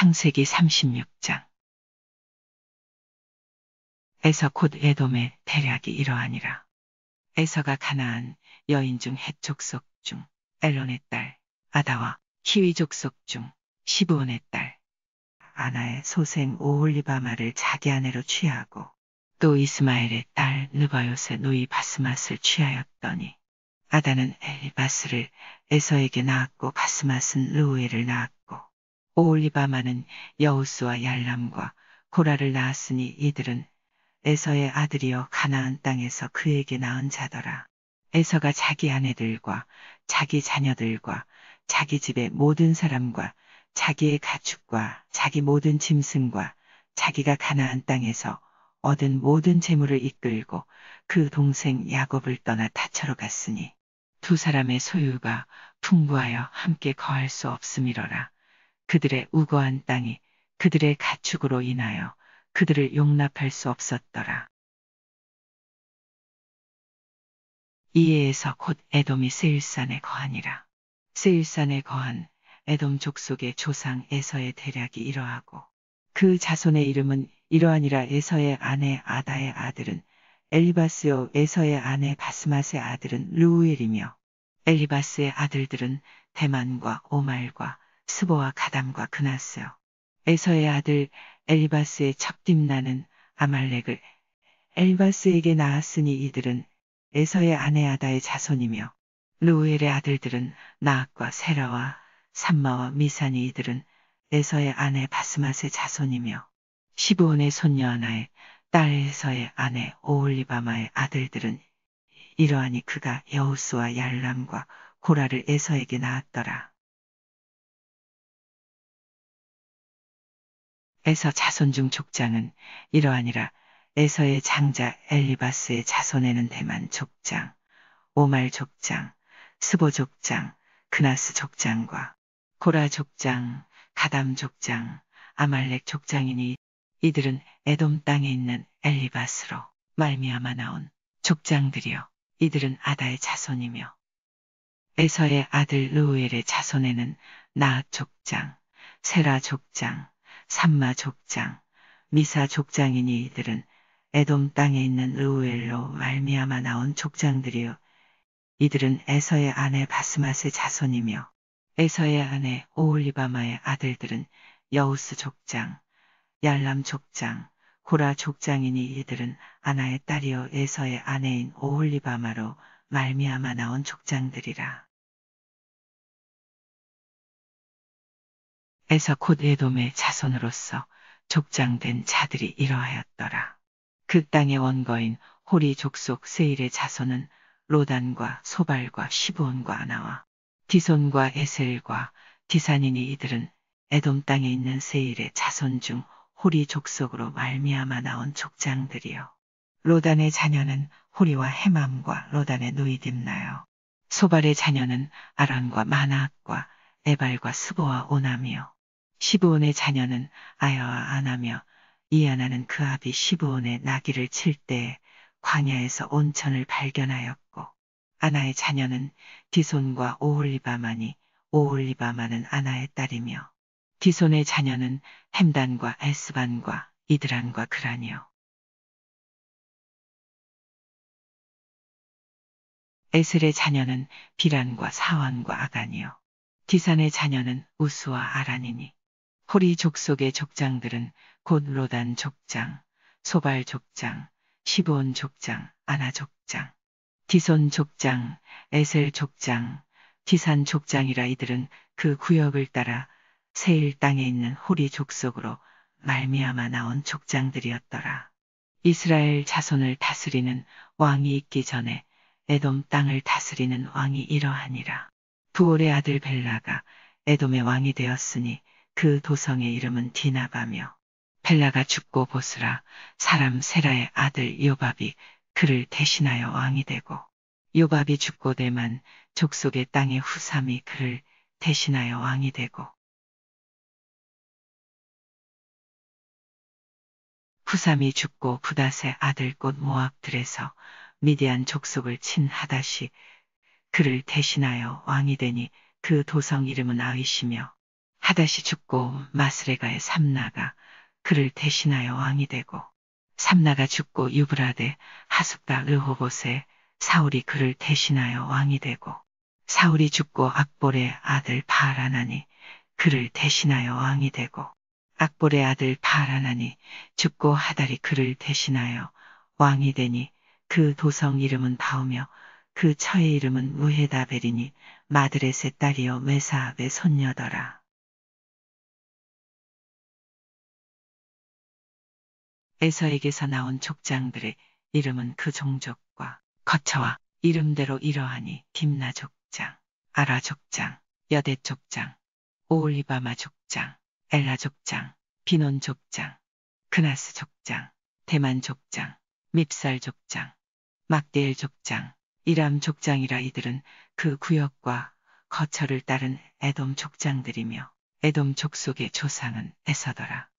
창세기 36장 에서 곧 에돔의 대략이 이러하니라. 에서가 가나안 여인 중 해족 속중 엘론의 딸 아다와 키위족 속중 시브온의 딸 아나의 소생 오홀리바마를 자기 아내로 취하고 또 이스마엘의 딸 느바요세 노이 바스맛을 취하였더니 아다는 엘바스를 에서에게 낳았고 바스맛은 르우엘을 낳았고 오올리바마는 여우스와 얄람과 고라를 낳았으니 이들은 에서의 아들이여 가나안 땅에서 그에게 낳은 자더라. 에서가 자기 아내들과 자기 자녀들과 자기 집의 모든 사람과 자기의 가축과 자기 모든 짐승과 자기가 가나안 땅에서 얻은 모든 재물을 이끌고 그 동생 야곱을 떠나 다처로 갔으니 두 사람의 소유가 풍부하여 함께 거할 수 없음이러라. 그들의 우거한 땅이 그들의 가축으로 인하여 그들을 용납할 수 없었더라. 이에에서 곧 에돔이 세일산에 거하니라. 세일산에 거한 에돔 족속의 조상 에서의 대략이 이러하고 그 자손의 이름은 이러하니라 에서의 아내 아다의 아들은 엘리바스요 에서의 아내 바스맛의 아들은 루엘이며 엘리바스의 아들들은 대만과 오말과 스보와 가담과 그나스 에서의 아들 엘리바스의 첩딤나는 아말렉을 엘리바스에게 낳았으니 이들은 에서의 아내 아다의 자손이며 루엘의 아들들은 나악과 세라와 산마와 미산이 이들은 에서의 아내 바스맛의 자손이며 시브온의 손녀 하나의 딸 에서의 아내 오올리바마의 아들들은 이러하니 그가 여우스와 얄람과 고라를 에서에게 낳았더라. 에서 자손 중 족장은 이러하니라 에서의 장자 엘리바스의 자손에는 대만 족장, 오말 족장, 스보 족장, 그나스 족장과 고라 족장, 가담 족장, 아말렉 족장이니 이들은 에돔 땅에 있는 엘리바스로 말미암아 나온 족장들이요 이들은 아다의 자손이며 에서의 아들 루엘의 자손에는 나 족장, 세라 족장, 삼마 족장, 미사 족장이니 이들은 에돔 땅에 있는 르우엘로 말미암아 나온 족장들이요. 이들은 에서의 아내 바스맛의 자손이며 에서의 아내 오올리바마의 아들들은 여우스 족장, 얄람 족장, 고라 족장이니 이들은 아나의 딸이요 에서의 아내인 오올리바마로 말미암아 나온 족장들이라. 에서 곧 에돔의 자손으로서 족장된 자들이 이러하였더라. 그 땅의 원거인 호리 족속 세일의 자손은 로단과 소발과 시부온과 나와 디손과 에셀과 디산인이 이들은 에돔 땅에 있는 세일의 자손 중 호리 족속으로 말미암아 나온 족장들이요. 로단의 자녀는 호리와 해맘과 로단의 누이딤나요. 소발의 자녀는 아론과 마나악과 에발과 스보와 오남이요. 시브온의 자녀는 아여와 아나며 이아나는 그 아비 시브온의 나귀를 칠 때에 광야에서 온천을 발견하였고 아나의 자녀는 디손과 오홀리바마니 오홀리바마는 아나의 딸이며 디손의 자녀는 햄단과 에스반과 이드란과 그라니요. 에셀의 자녀는 비란과 사완과 아간이요. 디산의 자녀는 우스와 아란이니 호리 족속의 족장들은 곧 로단 족장, 소발 족장, 시온 족장, 아나 족장, 디손 족장, 에셀 족장, 디산 족장이라 이들은 그 구역을 따라 세일 땅에 있는 호리 족속으로 말미암아 나온 족장들이었더라. 이스라엘 자손을 다스리는 왕이 있기 전에 에돔 땅을 다스리는 왕이 이러하니라. 부올의 아들 벨라가 에돔의 왕이 되었으니 그 도성의 이름은 디나바며 펠라가 죽고 보스라 사람 세라의 아들 요밥이 그를 대신하여 왕이 되고 요밥이 죽고 대만 족속의 땅의 후삼이 그를 대신하여 왕이 되고 후삼이 죽고 부닷의 아들 곧 모압들에서 미디안 족속을 친 하다시 그를 대신하여 왕이 되니 그 도성 이름은 아윗이며 하닷이 죽고 마스레가의 삼나가 그를 대신하여 왕이 되고 삼나가 죽고 유브라데 하숙다 르호봇에 사울이 그를 대신하여 왕이 되고 사울이 죽고 악볼의 아들 바라나니 그를 대신하여 왕이 되고 악볼의 아들 바라나니 죽고 하달이 그를 대신하여 왕이 되니 그 도성 이름은 다우며 그 처의 이름은 우헤다베리니 마드레의 딸이여 메사압의 손녀더라. 에서에게서 나온 족장들의 이름은 그 종족과 거처와 이름대로 이러하니 딥나 족장, 아라 족장, 여대 족장, 오올리바마 족장, 엘라 족장, 비논 족장, 크나스 족장, 대만 족장, 밉살 족장, 막데엘 족장, 이람 족장이라 이들은 그 구역과 거처를 따른 에돔 족장들이며 에돔 족속의 조상은 에서더라.